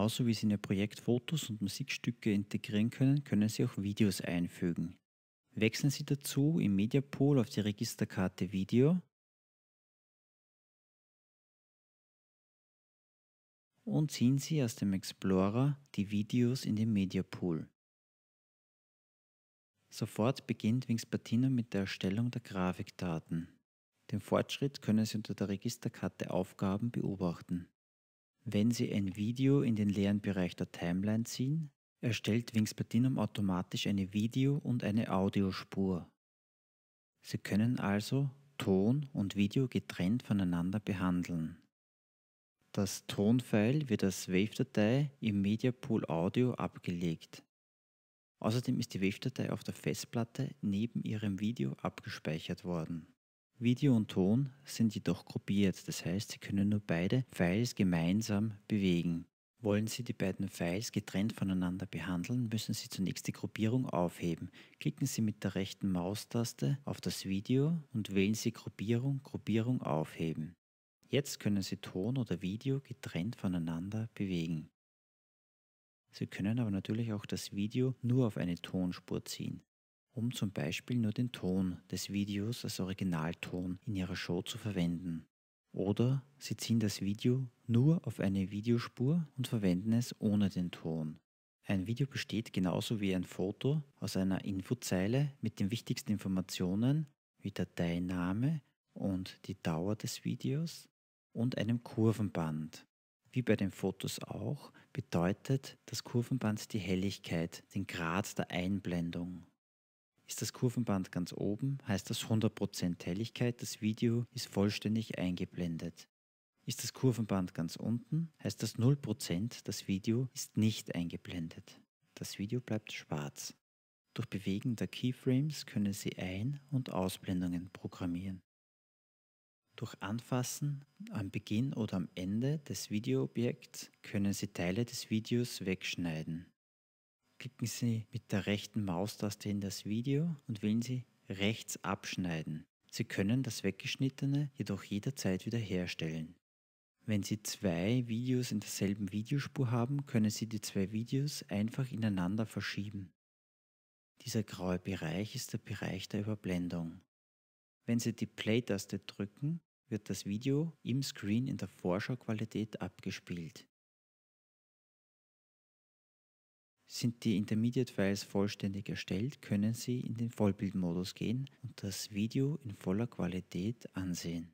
Genauso wie Sie in Ihr Projekt Fotos und Musikstücke integrieren können, können Sie auch Videos einfügen. Wechseln Sie dazu im Media Pool auf die Registerkarte Video und ziehen Sie aus dem Explorer die Videos in den Media Pool. Sofort beginnt Wingspatina mit der Erstellung der Grafikdaten. Den Fortschritt können Sie unter der Registerkarte Aufgaben beobachten. Wenn Sie ein Video in den leeren Bereich der Timeline ziehen, erstellt Wingspatinum automatisch eine Video- und eine Audiospur. Sie können also Ton und Video getrennt voneinander behandeln. Das Tonfile wird als Wave-Datei im Media Pool Audio abgelegt. Außerdem ist die Wave-Datei auf der Festplatte neben ihrem Video abgespeichert worden. Video und Ton sind jedoch gruppiert, das heißt, Sie können nur beide Files gemeinsam bewegen. Wollen Sie die beiden Files getrennt voneinander behandeln, müssen Sie zunächst die Gruppierung aufheben. Klicken Sie mit der rechten Maustaste auf das Video und wählen Sie Gruppierung, Gruppierung aufheben. Jetzt können Sie Ton oder Video getrennt voneinander bewegen. Sie können aber natürlich auch das Video nur auf eine Tonspur ziehen um zum Beispiel nur den Ton des Videos als Originalton in ihrer Show zu verwenden. Oder sie ziehen das Video nur auf eine Videospur und verwenden es ohne den Ton. Ein Video besteht genauso wie ein Foto aus einer Infozeile mit den wichtigsten Informationen wie Dateiname und die Dauer des Videos und einem Kurvenband. Wie bei den Fotos auch bedeutet das Kurvenband die Helligkeit, den Grad der Einblendung. Ist das Kurvenband ganz oben, heißt das 100% Helligkeit, das Video ist vollständig eingeblendet. Ist das Kurvenband ganz unten, heißt das 0%, das Video ist nicht eingeblendet. Das Video bleibt schwarz. Durch Bewegen der Keyframes können Sie Ein- und Ausblendungen programmieren. Durch Anfassen am Beginn oder am Ende des Videoobjekts können Sie Teile des Videos wegschneiden klicken Sie mit der rechten Maustaste in das Video und wählen Sie rechts abschneiden. Sie können das weggeschnittene jedoch jederzeit wiederherstellen. Wenn Sie zwei Videos in derselben Videospur haben, können Sie die zwei Videos einfach ineinander verschieben. Dieser graue Bereich ist der Bereich der Überblendung. Wenn Sie die Play-Taste drücken, wird das Video im Screen in der Vorschauqualität abgespielt. Sind die Intermediate Files vollständig erstellt, können Sie in den Vollbildmodus gehen und das Video in voller Qualität ansehen.